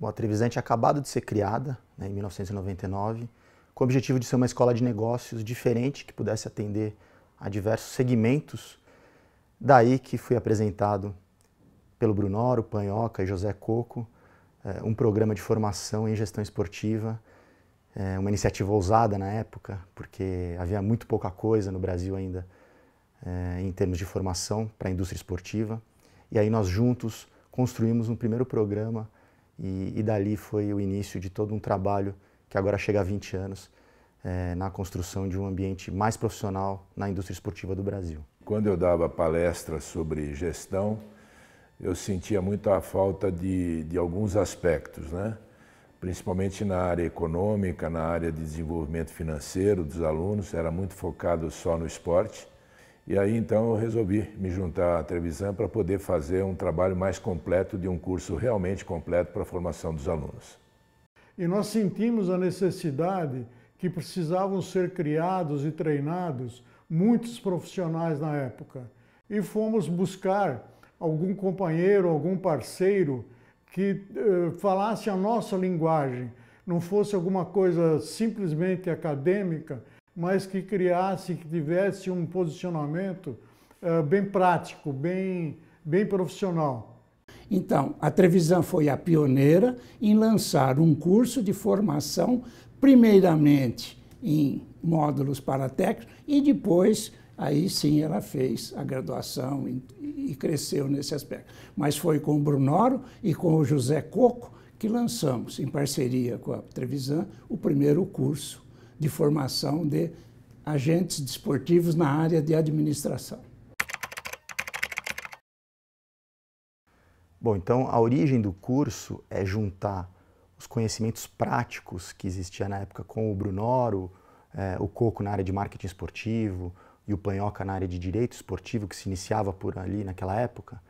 A Trevisan tinha acabado de ser criada, né, em 1999, com o objetivo de ser uma escola de negócios diferente, que pudesse atender a diversos segmentos. Daí que fui apresentado pelo Brunoro, Panhoca e José Coco, eh, um programa de formação em gestão esportiva, eh, uma iniciativa ousada na época, porque havia muito pouca coisa no Brasil ainda eh, em termos de formação para a indústria esportiva. E aí nós juntos construímos um primeiro programa e, e, dali foi o início de todo um trabalho que agora chega a 20 anos é, na construção de um ambiente mais profissional na indústria esportiva do Brasil. Quando eu dava palestras sobre gestão, eu sentia muito a falta de, de alguns aspectos, né? principalmente na área econômica, na área de desenvolvimento financeiro dos alunos, era muito focado só no esporte. E aí então eu resolvi me juntar à Trevisan para poder fazer um trabalho mais completo, de um curso realmente completo para a formação dos alunos. E nós sentimos a necessidade que precisavam ser criados e treinados muitos profissionais na época. E fomos buscar algum companheiro, algum parceiro que eh, falasse a nossa linguagem, não fosse alguma coisa simplesmente acadêmica, mas que criasse, que tivesse um posicionamento uh, bem prático, bem, bem profissional. Então, a Trevisan foi a pioneira em lançar um curso de formação, primeiramente em módulos para técnicos e depois, aí sim, ela fez a graduação e, e cresceu nesse aspecto. Mas foi com o Brunoro e com o José Coco que lançamos, em parceria com a Trevisan, o primeiro curso de formação de agentes desportivos na área de administração. Bom, então a origem do curso é juntar os conhecimentos práticos que existia na época com o Brunoro, eh, o Coco na área de marketing esportivo e o Panhoca na área de direito esportivo, que se iniciava por ali naquela época,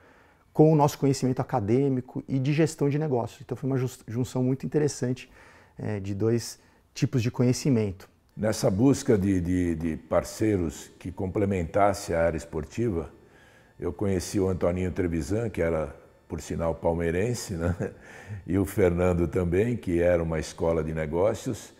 com o nosso conhecimento acadêmico e de gestão de negócios. Então foi uma junção muito interessante eh, de dois tipos de conhecimento. Nessa busca de, de, de parceiros que complementasse a área esportiva, eu conheci o Antoninho Trevisan, que era, por sinal, palmeirense, né? e o Fernando também, que era uma escola de negócios.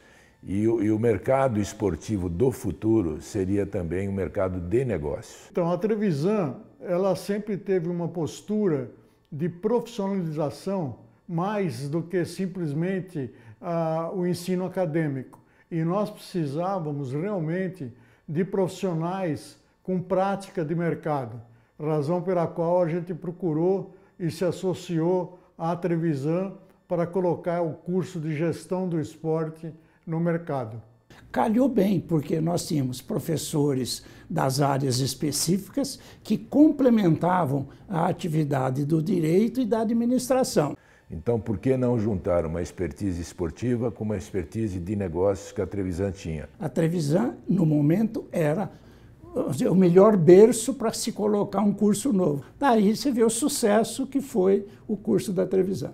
E o, e o, mercado esportivo do futuro seria também um mercado de negócios. Então, a Trevisan, ela sempre teve uma postura de profissionalização mais do que simplesmente o ensino acadêmico. E nós precisávamos realmente de profissionais com prática de mercado, razão pela qual a gente procurou e se associou à Trevisan para colocar o curso de gestão do esporte no mercado. Calhou bem, porque nós tínhamos professores das áreas específicas que complementavam a atividade do direito e da administração. Então, por que não juntar uma expertise esportiva com uma expertise de negócios que a Trevisan tinha? A Trevisan, no momento, era o melhor berço para se colocar um curso novo. Daí você vê o sucesso que foi o curso da Trevisan.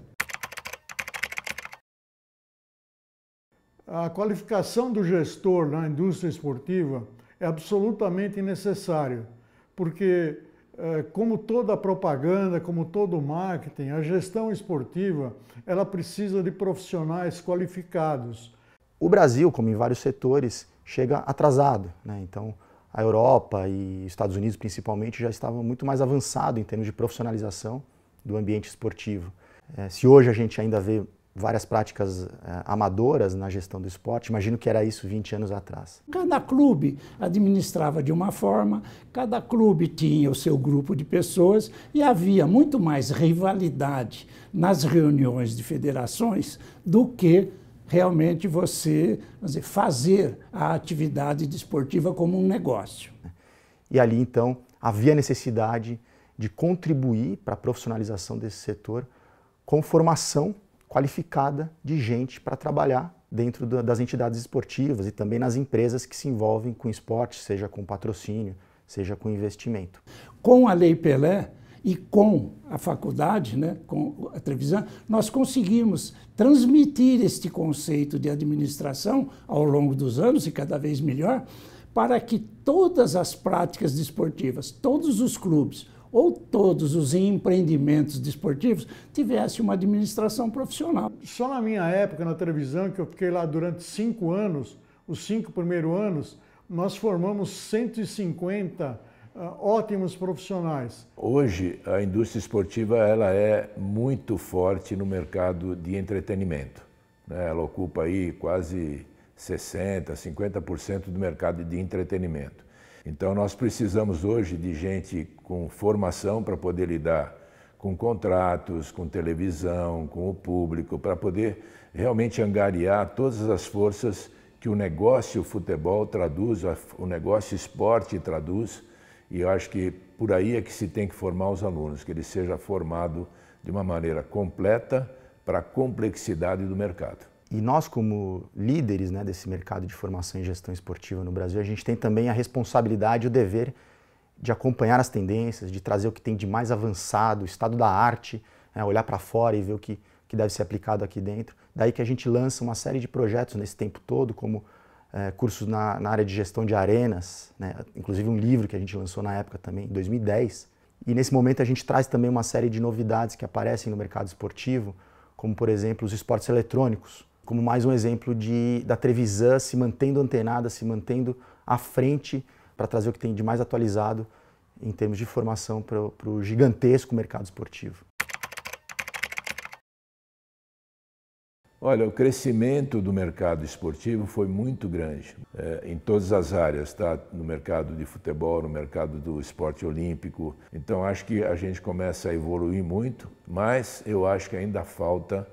A qualificação do gestor na indústria esportiva é absolutamente necessária, porque eh, como toda propaganda, como todo marketing, a gestão esportiva, ela precisa de profissionais qualificados. O Brasil, como em vários setores, chega atrasado. Né? Então, a Europa e Estados Unidos, principalmente, já estavam muito mais avançados em termos de profissionalização do ambiente esportivo. Eh, se hoje a gente ainda vê várias práticas eh, amadoras na gestão do esporte. Imagino que era isso 20 anos atrás. Cada clube administrava de uma forma, cada clube tinha o seu grupo de pessoas e havia muito mais rivalidade nas reuniões de federações do que realmente você dizer, fazer a atividade desportiva como um negócio. E ali então havia necessidade de contribuir para a profissionalização desse setor com formação qualificada de gente para trabalhar dentro das entidades esportivas e também nas empresas que se envolvem com esporte, seja com patrocínio, seja com investimento. Com a Lei Pelé e com a faculdade, né, com a televisão, nós conseguimos transmitir este conceito de administração ao longo dos anos e cada vez melhor, para que todas as práticas desportivas, todos os clubes, ou todos os empreendimentos desportivos tivessem uma administração profissional. Só na minha época na televisão, que eu fiquei lá durante cinco anos, os cinco primeiros anos, nós formamos 150 uh, ah, ótimos profissionais. Hoje, a indústria esportiva ela é muito forte no mercado de entretenimento. Né? Ela ocupa aí quase 60%, 50% do mercado de entretenimento. Então, nós precisamos hoje de gente com formação para poder lidar com contratos, com televisão, com o público, para poder realmente angariar todas as forças que o negócio futebol traduz, o negócio esporte traduz, e eu acho que por aí é que se tem que formar os alunos, que ele seja formado de uma maneira completa para a complexidade do mercado. E nós, como líderes né, desse mercado de formação em gestão esportiva no Brasil, a gente tem também a responsabilidade e o dever de acompanhar as tendências, de trazer o que tem de mais avançado, o estado da arte, né, olhar para fora e ver o que, que deve ser aplicado aqui dentro. Daí que a gente lança uma série de projetos nesse tempo todo, como é, cursos na, na, área de gestão de arenas, né, inclusive um livro que a gente lançou na época também, em 2010. E nesse momento a gente traz também uma série de novidades que aparecem no mercado esportivo, como por exemplo os esportes eletrônicos, como mais um exemplo de, da Trevisan se mantendo antenada, se mantendo à frente para trazer o que tem de mais atualizado em termos de formação para o gigantesco mercado esportivo. Olha, o crescimento do mercado esportivo foi muito grande é, em todas as áreas, tá? No mercado de futebol, no mercado do esporte olímpico. Então acho que a gente começa a evoluir muito, mas eu acho que ainda falta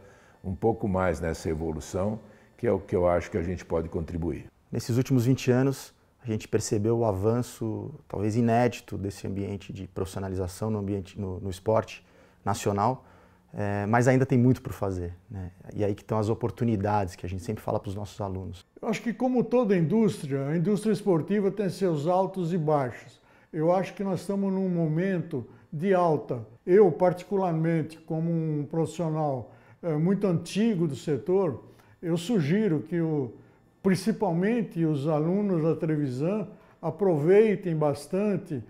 um pouco mais nessa evolução, que é o que eu acho que a gente pode contribuir. Nesses últimos 20 anos, a gente percebeu o avanço, talvez inédito, desse ambiente de profissionalização no, ambiente, no, no esporte nacional, é, mas ainda tem muito por fazer. Né? E aí que estão as oportunidades que a gente sempre fala para os nossos alunos. Eu acho que como toda indústria, a indústria esportiva tem seus altos e baixos. Eu acho que nós estamos num momento de alta. Eu, particularmente, como um profissional é, muito antigo do setor, eu sugiro que o, principalmente os alunos da Trevisan aproveitem bastante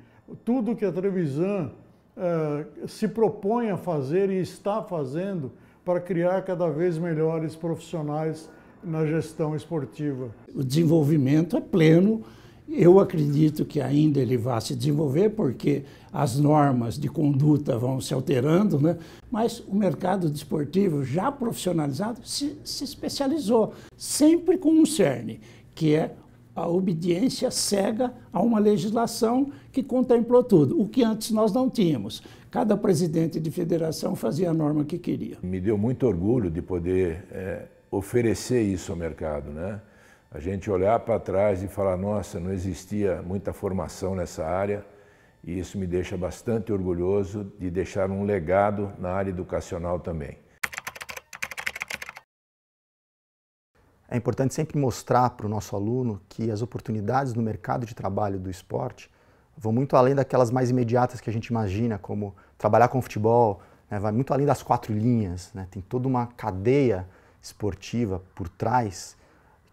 tudo que a Trevisan é, se propõe a fazer e está fazendo para criar cada vez melhores profissionais na gestão esportiva. O desenvolvimento é pleno eu acredito que ainda ele vá se desenvolver, porque as normas de conduta vão se alterando, né? mas o mercado desportivo, já profissionalizado, se, se especializou, sempre com um cerne, que é a obediência cega a uma legislação que contemplou tudo, o que antes nós não tínhamos. Cada presidente de federação fazia a norma que queria. Me deu muito orgulho de poder é, oferecer isso ao mercado, né? a gente olhar para trás e falar, nossa, não existia muita formação nessa área, e isso me deixa bastante orgulhoso de deixar um legado na área educacional também. É importante sempre mostrar para o nosso aluno que as oportunidades no mercado de trabalho do esporte vão muito além daquelas mais imediatas que a gente imagina, como trabalhar com futebol, né? vai muito além das quatro linhas, né? tem toda uma cadeia esportiva por trás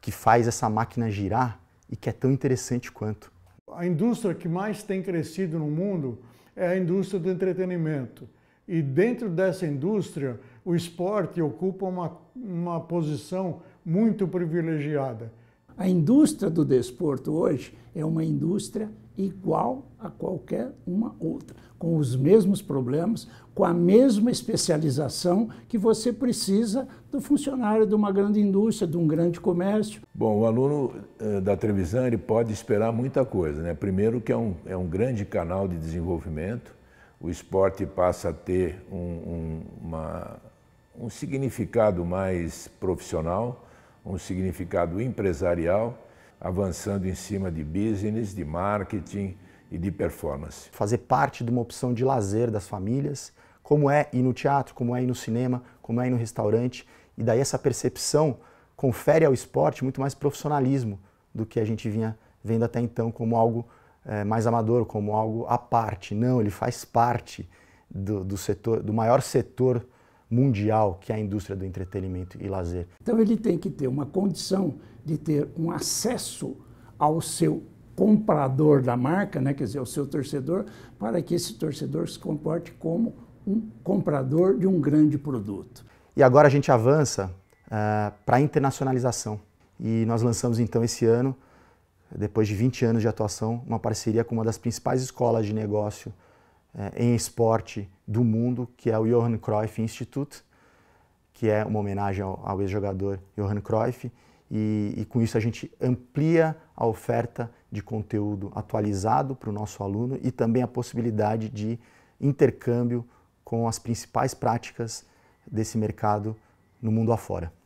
que faz essa máquina girar e que é tão interessante quanto. A indústria que mais tem crescido no mundo é a indústria do entretenimento. E dentro dessa indústria, o esporte ocupa uma, uma posição muito privilegiada. A indústria do desporto hoje é uma indústria igual a qualquer uma outra, com os mesmos problemas, com a mesma especialização que você precisa do funcionário de uma grande indústria, de um grande comércio. Bom, o aluno eh, da Trevisan ele pode esperar muita coisa. Né? Primeiro que é um, é um grande canal de desenvolvimento, o esporte passa a ter um, um, uma, um significado mais profissional, um significado empresarial, avançando em cima de business, de marketing, e de performance. Fazer parte de uma opção de lazer das famílias, como é ir no teatro, como é ir no cinema, como é ir no restaurante. E daí essa percepção confere ao esporte muito mais profissionalismo do que a gente vinha vendo até então como algo é, mais amador, como algo à parte. Não, ele faz parte do, do, setor, do maior setor mundial que é a indústria do entretenimento e lazer. Então ele tem que ter uma condição de ter um acesso ao seu comprador da marca, né, quer dizer, o seu torcedor, para que esse torcedor se comporte como um comprador de um grande produto. E agora a gente avança uh, eh, para a internacionalização. E nós lançamos então esse ano, depois de 20 anos de atuação, uma parceria com uma das principais escolas de negócio uh, em esporte do mundo, que é o Johan Cruyff Institute, que é uma homenagem ao, ao ex-jogador Johan Cruyff e, e com isso a gente amplia a oferta de conteúdo atualizado para o nosso aluno e também a possibilidade de intercâmbio com as principais práticas desse mercado no mundo afora.